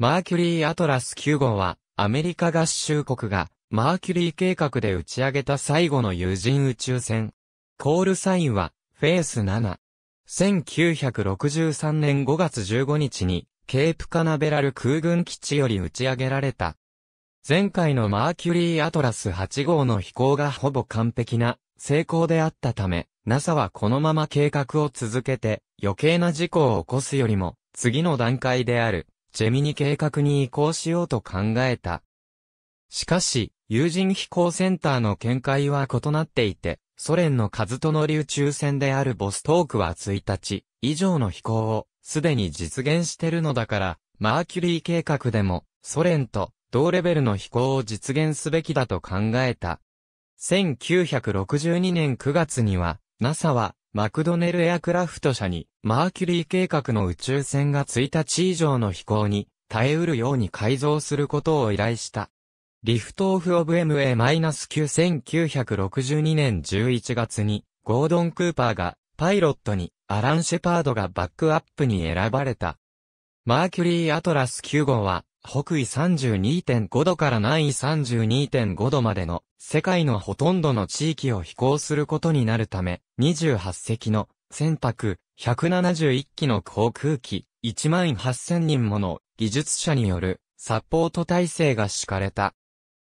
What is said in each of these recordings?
マーキュリーアトラス9号は、アメリカ合衆国が、マーキュリー計画で打ち上げた最後の有人宇宙船。コールサインは、フェース7。1963年5月15日に、ケープカナベラル空軍基地より打ち上げられた。前回のマーキュリーアトラス8号の飛行がほぼ完璧な成功であったため、NASA はこのまま計画を続けて余計な事故を起こすよりも次の段階であるジェミニ計画に移行しようと考えた。しかし、有人飛行センターの見解は異なっていて、ソ連のカズトの流中線であるボストークは1日以上の飛行をすでに実現してるのだから、マーキュリー計画でもソ連と同レベルの飛行を実現すべきだと考えた。1962年9月には NASA はマクドネルエアクラフト社に、マーキュリー計画の宇宙船が1日以上の飛行に、耐えうるように改造することを依頼した。リフトオフオブ MA-9962 年11月に、ゴードン・クーパーが、パイロットに、アラン・シェパードがバックアップに選ばれた。マーキュリー・アトラス9号は、北緯32.5度から南緯32.5度までの世界のほとんどの地域を飛行することになるため、28隻の船舶、171機の航空機、1万8000人もの技術者によるサポート体制が敷かれた。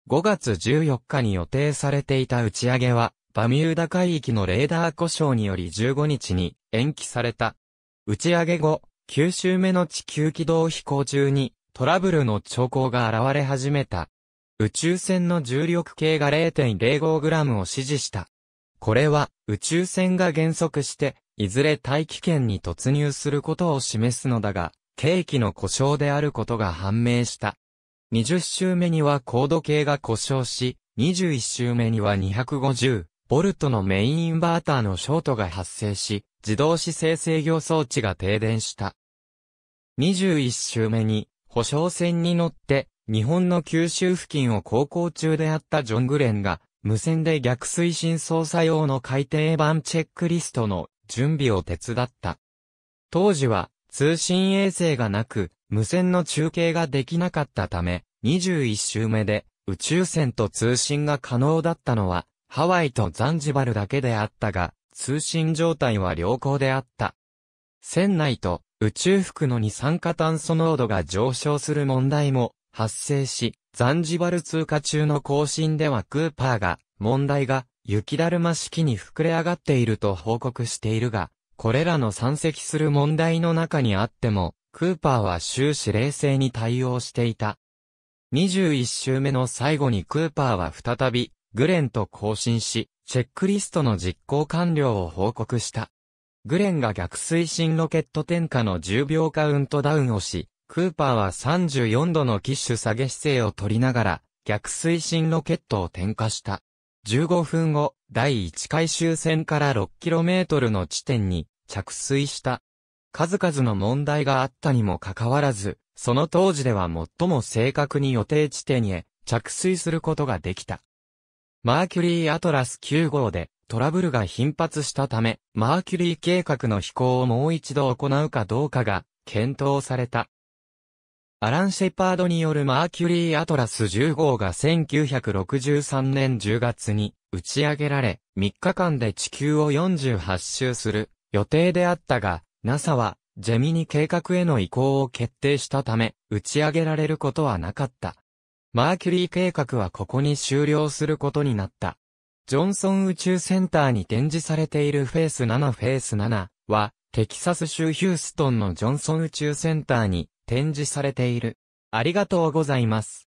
5月14日に予定されていた打ち上げは、バミューダ海域のレーダー故障により15日に延期された。打ち上げ後、9週目の地球軌道飛行中にトラブルの兆候が現れ始めた。宇宙船の重力計が 0.05g を指示した。これは宇宙船が減速して、いずれ大気圏に突入することを示すのだが、計器の故障であることが判明した。20周目には高度計が故障し、21周目には250、ボルトのメインインバーターのショートが発生し、自動姿勢制御装置が停電した。21周目に保証船に乗って、日本の九州付近を航行中であったジョン・グレンが、無線で逆推進操作用の海底版チェックリストの準備を手伝った。当時は通信衛星がなく、無線の中継ができなかったため、21周目で宇宙船と通信が可能だったのは、ハワイとザンジバルだけであったが、通信状態は良好であった。船内と宇宙服の二酸化炭素濃度が上昇する問題も発生し、ザンジバル通過中の更新ではクーパーが、問題が雪だるま式に膨れ上がっていると報告しているが、これらの山積する問題の中にあっても、クーパーは終始冷静に対応していた。21週目の最後にクーパーは再び、グレンと更新し、チェックリストの実行完了を報告した。グレンが逆推進ロケット点火の10秒カウントダウンをし、クーパーは34度の機種下げ姿勢を取りながら、逆推進ロケットを点火した。15分後、第1回終戦から 6km の地点に着水した。数々の問題があったにもかかわらず、その当時では最も正確に予定地点へ着水することができた。マーキュリーアトラス9号でトラブルが頻発したため、マーキュリー計画の飛行をもう一度行うかどうかが検討された。アラン・シェパードによるマーキュリー・アトラス10号が1963年10月に打ち上げられ、3日間で地球を48周する予定であったが、NASA はジェミニ計画への移行を決定したため、打ち上げられることはなかった。マーキュリー計画はここに終了することになった。ジョンソン宇宙センターに展示されているフェース7フェース7は、テキサス州ヒューストンのジョンソン宇宙センターに展示されている。ありがとうございます。